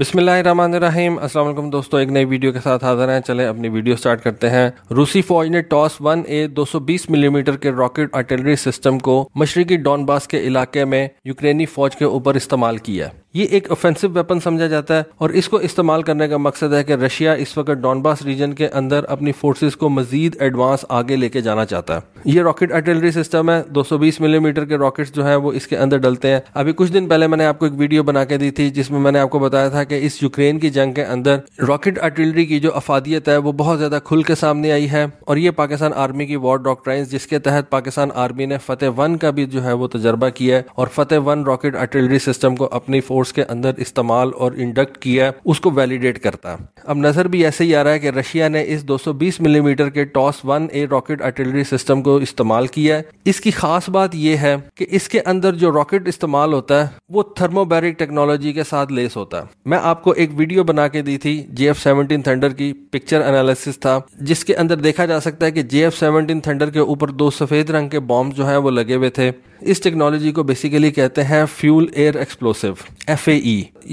बिस्मिल्लाहिर्रहमानिर्रहीम अस्सलाम वालेकुम दोस्तों एक नई वीडियो के साथ हाजिर हैं चले अपनी वीडियो स्टार्ट करते हैं रूसी फौज ने TOS one A 220 millimetre mm के रॉकेट आर्टिलरी सिस्टम को मशरकी डॉनबास के इलाके में यूक्रेनी फौज के ऊपर इस्तेमाल किया ये एक ऑफेंसिव वेपन समझा जाता है और इसको इस्तेमाल करने का मकसद है कि रशिया इस वक्त डॉनबास रीजन के अंदर अपनी फोर्सेस को मजीद एडवांस आगे लेके जाना चाहता है ये रॉकेट आर्टिलरी सिस्टम है 220 मिलीमीटर के रॉकेट्स जो है वो इसके अंदर डलते हैं अभी कुछ दिन पहले मैंने आपको एक वीडियो बना के दी थी जिसमें मैंने आपको बताया था कि इस यूक्रेन की जंग के अंदर रॉकेट आर्टिलरी की जो अफादियत है वो बहुत ज्यादा खुल के सामने आई है और ये पाकिस्तान आर्मी की वॉर डॉक्ट्राइन जिसके तहत पाकिस्तान आर्मी ने फतेह वन का भी जो है वो तजर्बा किया है और Fateh one rocket artillery system को अपनी फोर्स कोर्स के अंदर इस्तेमाल और इंडक्ट किया उसको वैलिडेट करता अब नज़र भी ऐसे ही आ रहा है कि रशिया ने इस 220 मिलीमीटर के TOS one A rocket artillery system को इस्तेमाल किया है इसकी खास बात यह है कि इसके अंदर जो रॉकेट इस्तेमाल होता है वो थर्मोबैरिक टेक्नोलॉजी के साथ लेस होता है मैं आपको एक वीडियो बना के दी थी जे एफ थंडर की पिक्चर एनालिसिस था जिसके अंदर देखा जा सकता है कि जे एफ थंडर के ऊपर दो सफ़ेद रंग के बॉम्ब जो है वो लगे हुए थे इस टेक्नोलॉजी को बेसिकली कहते हैं फ्यूल एयर एक्सप्लोसिव एफ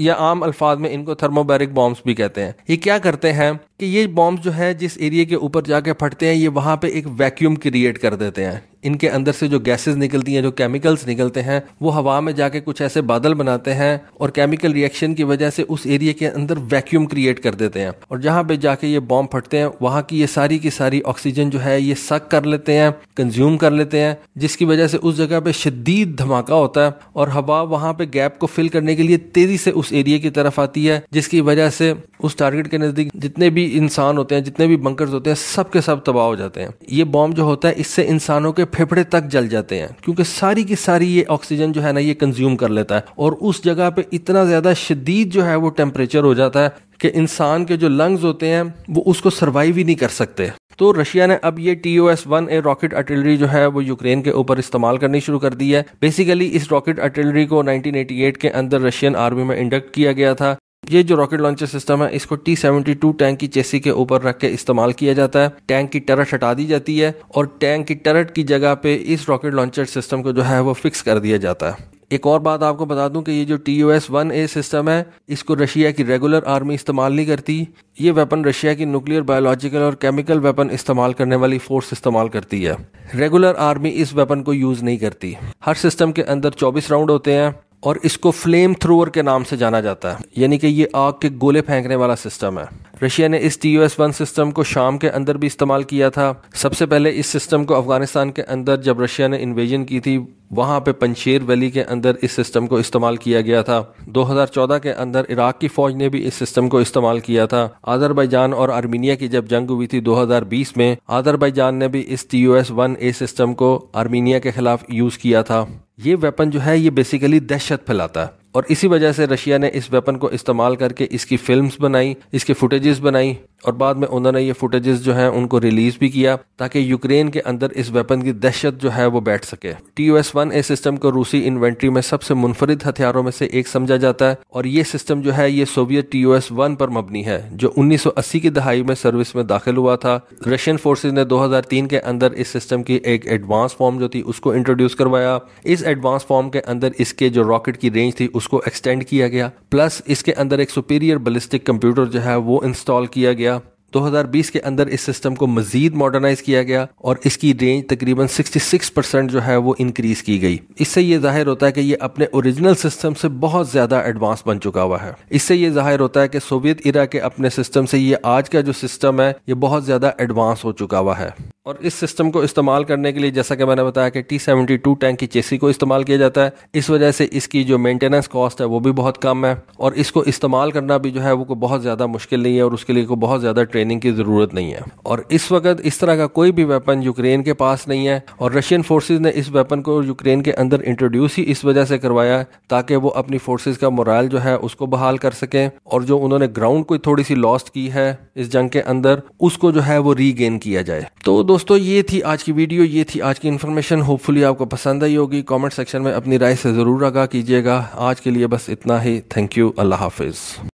या आम अल्फाज में इनको थर्मोबैरिक बॉम्ब्स भी कहते हैं ये क्या करते हैं कि ये बॉम्ब जो है जिस एरिया के ऊपर जाके फटते हैं ये वहां पे एक वैक्यूम क्रिएट कर देते हैं इनके अंदर से जो गैसेस निकलती हैं जो केमिकल्स निकलते हैं वो हवा में जाके कुछ ऐसे बादल बनाते हैं और केमिकल रिएक्शन की वजह से उस एरिया के अंदर वैक्यूम क्रिएट कर देते हैं और जहां पे जाके ये बॉम्ब फटते हैं वहां की ये सारी की सारी ऑक्सीजन जो है ये सक कर लेते हैं कंज्यूम कर लेते हैं जिसकी वजह से उस जगह पे शदीद धमाका होता है और हवा वहां पे गैप को फिल करने के लिए तेजी से उस एरिया की तरफ आती है जिसकी वजह से उस टारगेट के नज़दीक जितने भी इंसान होते हैं जितने भी बंकर होते हैं सब के सब तबाह हो जाते हैं ये बॉम्ब जो होता है इससे इंसानों के फेफड़े तक जल जाते हैं क्योंकि सारी की सारी ये ऑक्सीजन जो है ना ये कंज्यूम कर लेता है और उस जगह पे इतना ज़्यादा शदीद जो है वो टेम्परेचर हो जाता है कि इंसान के जो लंग्स होते हैं वो उसको सर्वाइव ही नहीं कर सकते तो रशिया ने अब ये T O S one A rocket artillery जो है वो यूक्रेन के ऊपर इस्तेमाल करनी शुरू कर दी है बेसिकली इस रॉकेट आर्टिलरी को 1988 के अंदर रशियन आर्मी में इंडक्ट किया गया था ये जो रॉकेट लॉन्चर सिस्टम है इसको टी सेवेंटी टू टैंक की चेसी के ऊपर रख के इस्तेमाल किया जाता है टैंक की टरट हटा दी जाती है और टैंक की टरट की जगह पे इस रॉकेट लॉन्चर सिस्टम को जो है वो फिक्स कर दिया जाता है एक और बात आपको बता दूं कि ये जो T U S one A system है इसको रशिया की रेगुलर आर्मी इस्तेमाल नहीं करती ये वेपन रशिया की न्यूक्लियर बायोलॉजिकल और केमिकल वेपन इस्तेमाल करने वाली फोर्स इस्तेमाल करती है रेगुलर आर्मी इस वेपन को यूज़ नहीं करती हर सिस्टम के अंदर 24 राउंड होते हैं और इसको फ्लेम थ्रोअर के नाम से जाना जाता है यानी कि ये आग के गोले फेंकने वाला सिस्टम है रशिया ने इस T U S one system को शाम के अंदर भी इस्तेमाल किया था सबसे पहले इस सिस्टम को अफगानिस्तान के अंदर जब रशिया ने इन्वेजन की थी वहाँ पे पंचेर वैली के अंदर इस सिस्टम को इस्तेमाल किया गया था 2014 के अंदर इराक की फौज ने भी इस सिस्टम को इस्तेमाल किया था आजरबैजान और आर्मीनिया की जब जंग हुई थी 2020 में आजरबैजान ने भी इस T U S one A system को आर्मीनिया के खिलाफ यूज़ किया था ये वेपन जो है ये बेसिकली दहशत फैलाता है और इसी वजह से रशिया ने इस वेपन को इस्तेमाल करके इसकी फिल्म्स बनाई इसके फुटेजेस बनाई और बाद में उन्होंने ये फुटेजेस जो हैं उनको रिलीज़ भी किया ताकि यूक्रेन के अंदर इस वेपन की दहशत जो है वो बैठ सके T U S one A system को रूसी इन्वेंट्री में सबसे मुनफरद हथियारों में से एक समझा जाता है और ये सिस्टम जो है ये Soviet T U S one पर मबनी है जो उन्नीस सौ अस्सी की दहाई में सर्विस में दाखिल हुआ था रशियन फोर्सेज ने दो हजार तीन के अंदर इस सिस्टम की एक एडवांस फॉर्म जो थी उसको इंट्रोड्यूस करवाया इस एडवांस फॉर्म के अंदर इसके जो रॉकेट की रेंज थी उस उसको एक्सटेंड किया गया प्लस इसके अंदर एक सुपीरियर बलिस्टिक कंप्यूटर जो है वो इंस्टॉल किया गया 2020 के अंदर इस सिस्टम को मजीद मॉडर्नाइज किया गया और इसकी रेंज तकरीबन 66 परसेंट जो है वो इंक्रीज की गई इससे ये जाहिर होता है कि ये अपने ओरिजिनल सिस्टम से बहुत ज्यादा एडवांस बन चुका हुआ है इससे ये जाहिर होता है कि सोवियत इरा के अपने सिस्टम से ये आज का जो सिस्टम है ये बहुत ज्यादा एडवांस हो चुका हुआ है और इस सिस्टम को इस्तेमाल करने के लिए जैसा कि मैंने बताया कि टी सेवेंटी टू टैंक की चेसी को इस्तेमाल किया जाता है इस वजह से इसकी जो मेंटेनेंस कॉस्ट है वो भी बहुत कम है और इसको इस्तेमाल करना भी जो है वो बहुत ज़्यादा मुश्किल नहीं है और उसके लिए को बहुत ज़्यादा ट्रेन ट्रेनिंग की ज़रूरत नहीं है और इस वक्त इस तरह का कोई भी वेपन यूक्रेन के पास नहीं है और रशियन फोर्सेज ने इस वेपन को यूक्रेन के अंदर इंट्रोड्यूस ही इस वजह से करवाया ताकि वो अपनी फोर्सेज का मोरल जो है उसको बहाल कर सकें और जो उन्होंने ग्राउंड को थोड़ी सी लॉस्ट की है इस जंग के अंदर उसको जो है वो रीगेन किया जाए तो दोस्तों ये थी आज की वीडियो ये थी आज की इन्फॉर्मेशन होपफुली आपको पसंद आई होगी कॉमेंट सेक्शन में अपनी राय से ज़रूर आगा कीजिएगा आज के लिए बस इतना ही थैंक यू अल्लाह हाफिज़